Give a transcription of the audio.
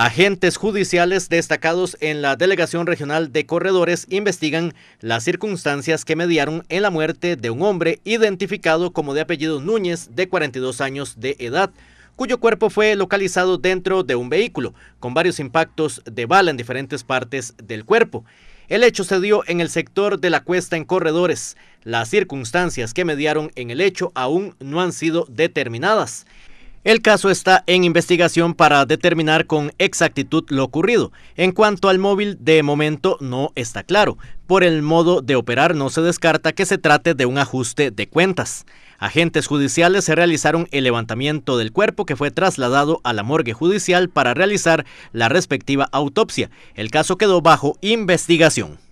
Agentes judiciales destacados en la Delegación Regional de Corredores investigan las circunstancias que mediaron en la muerte de un hombre identificado como de apellido Núñez, de 42 años de edad, cuyo cuerpo fue localizado dentro de un vehículo, con varios impactos de bala en diferentes partes del cuerpo. El hecho se dio en el sector de la cuesta en Corredores. Las circunstancias que mediaron en el hecho aún no han sido determinadas. El caso está en investigación para determinar con exactitud lo ocurrido. En cuanto al móvil, de momento no está claro. Por el modo de operar no se descarta que se trate de un ajuste de cuentas. Agentes judiciales se realizaron el levantamiento del cuerpo que fue trasladado a la morgue judicial para realizar la respectiva autopsia. El caso quedó bajo investigación.